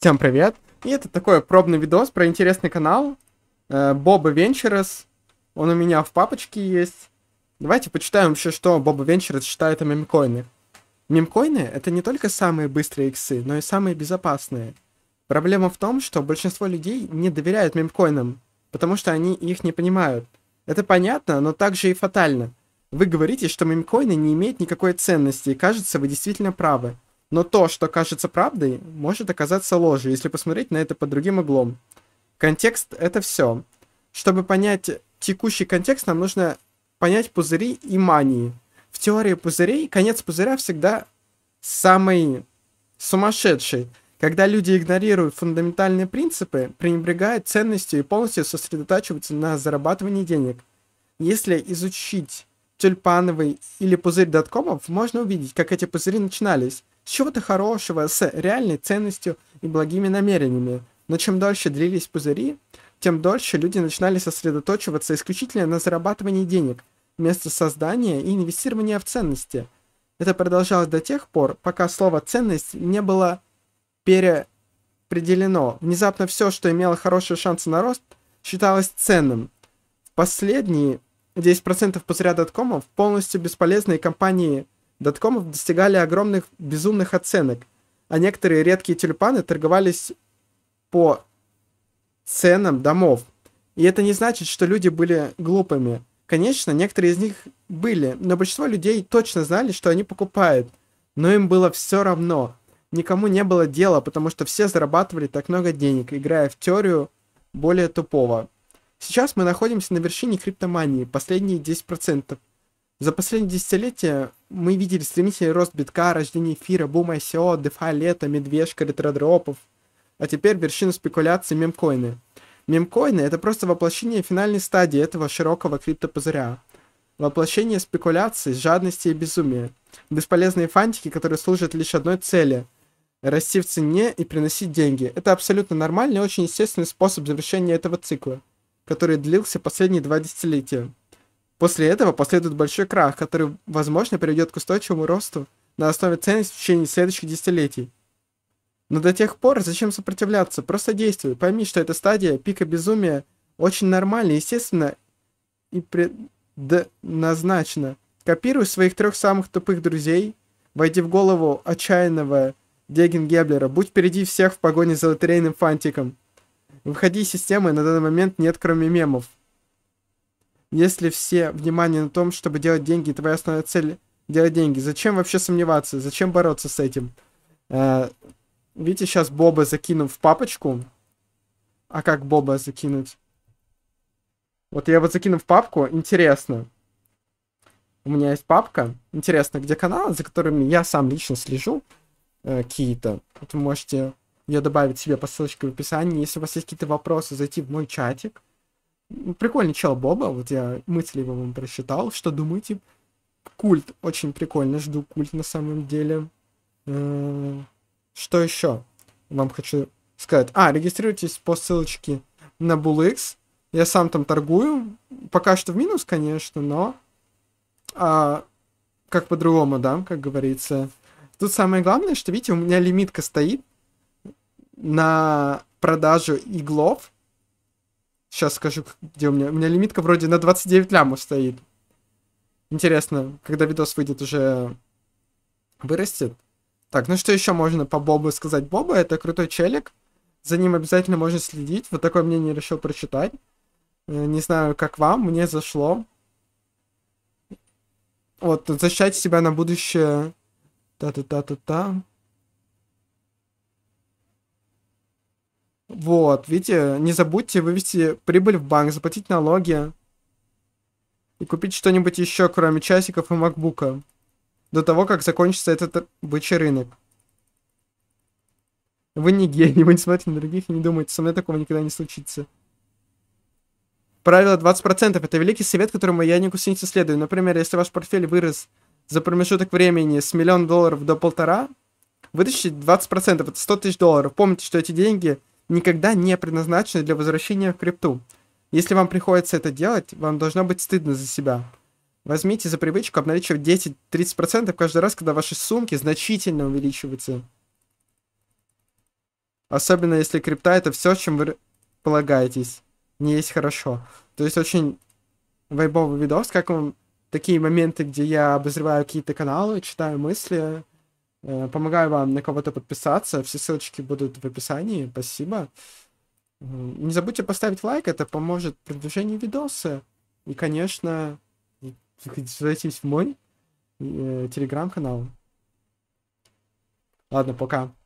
Всем привет! И это такой пробный видос про интересный канал э, Боба Венчерес. Он у меня в папочке есть. Давайте почитаем вообще, что Боба Венчерес считает о мемкоины. Мемкоины — это не только самые быстрые иксы, но и самые безопасные. Проблема в том, что большинство людей не доверяют мемкоинам, потому что они их не понимают. Это понятно, но также и фатально. Вы говорите, что мемкоины не имеют никакой ценности, и кажется, вы действительно правы — но то, что кажется правдой, может оказаться ложью, если посмотреть на это под другим углом. Контекст — это все. Чтобы понять текущий контекст, нам нужно понять пузыри и мании. В теории пузырей конец пузыря всегда самый сумасшедший, когда люди игнорируют фундаментальные принципы, пренебрегают ценностью и полностью сосредотачиваются на зарабатывании денег. Если изучить тюльпановый или пузырь доткомов, можно увидеть, как эти пузыри начинались с чего-то хорошего, с реальной ценностью и благими намерениями. Но чем дольше длились пузыри, тем дольше люди начинали сосредоточиваться исключительно на зарабатывании денег, вместо создания и инвестирования в ценности. Это продолжалось до тех пор, пока слово «ценность» не было переопределено. Внезапно все, что имело хорошие шансы на рост, считалось ценным. В последние 10% пузыря доткомов полностью бесполезные компании – Доткомов достигали огромных безумных оценок, а некоторые редкие тюльпаны торговались по ценам домов. И это не значит, что люди были глупыми. Конечно, некоторые из них были, но большинство людей точно знали, что они покупают. Но им было все равно. Никому не было дела, потому что все зарабатывали так много денег, играя в теорию более тупого. Сейчас мы находимся на вершине криптомании, последние 10%. За последние десятилетия мы видели стремительный рост битка, рождение эфира, бума ICO, DeFi, лето, медвежка, ретродропов. А теперь вершину спекуляции мемкоины. Мемкоины — это просто воплощение финальной стадии этого широкого криптопузыря. Воплощение спекуляций, жадности и безумия. Бесполезные фантики, которые служат лишь одной цели — расти в цене и приносить деньги. Это абсолютно нормальный и очень естественный способ завершения этого цикла, который длился последние два десятилетия. После этого последует большой крах, который, возможно, приведет к устойчивому росту на основе ценности в течение следующих десятилетий. Но до тех пор зачем сопротивляться? Просто действуй. Пойми, что эта стадия пика безумия очень нормальна, естественно и предназначена. Копируй своих трех самых тупых друзей, войди в голову отчаянного Дегенгеблера, будь впереди всех в погоне за лотерейным фантиком. Выходи из системы на данный момент нет, кроме мемов. Если все внимание на том, чтобы делать деньги, твоя основная цель делать деньги, зачем вообще сомневаться? Зачем бороться с этим? Э, видите, сейчас Боба закину в папочку. А как Боба закинуть? Вот я его закину в папку. Интересно. У меня есть папка. Интересно, где каналы, за которыми я сам лично слежу. Э, какие-то. Вот вы можете ее добавить себе по ссылочке в описании. Если у вас есть какие-то вопросы, зайти в мой чатик прикольный чел Боба, вот я мысли его вам прочитал, что думаете? Культ очень прикольно, жду культ на самом деле. Э, что еще вам хочу сказать? А, регистрируйтесь по ссылочке на BullX. Я сам там торгую. Пока что в минус, конечно, но... А, как по-другому, да, как говорится. Тут самое главное, что, видите, у меня лимитка стоит на продажу иглов Сейчас скажу, где у меня. У меня лимитка вроде на 29 лямов стоит. Интересно, когда видос выйдет, уже вырастет. Так, ну что еще можно по Бобу сказать? Боба это крутой челик. За ним обязательно можно следить. Вот такое мнение решил прочитать. Э, не знаю, как вам, мне зашло. Вот, защищать себя на будущее. Та-та-та-та-та. Вот, видите, не забудьте вывести прибыль в банк, заплатить налоги и купить что-нибудь еще, кроме часиков и макбука, до того, как закончится этот бычий рынок. Вы не гений, вы не смотрите на других и не думаете, со мной такого никогда не случится. Правило 20% — это великий совет, которому я не кусинец следую. Например, если ваш портфель вырос за промежуток времени с миллиона долларов до полтора, вытащите 20%, это 100 тысяч долларов. Помните, что эти деньги никогда не предназначены для возвращения в крипту. Если вам приходится это делать, вам должно быть стыдно за себя. Возьмите за привычку обналичивать 10-30% каждый раз, когда ваши сумки значительно увеличиваются. Особенно если крипта это все, чем вы полагаетесь. Не есть хорошо. То есть очень вайбовый видос, как вам такие моменты, где я обозреваю какие-то каналы, читаю мысли, Э, помогаю вам на кого-то подписаться. Все ссылочки будут в описании. Спасибо. Не забудьте поставить лайк, это поможет продвижению видоса. И, конечно, зайтесь в мой э, телеграм-канал. Ладно, пока.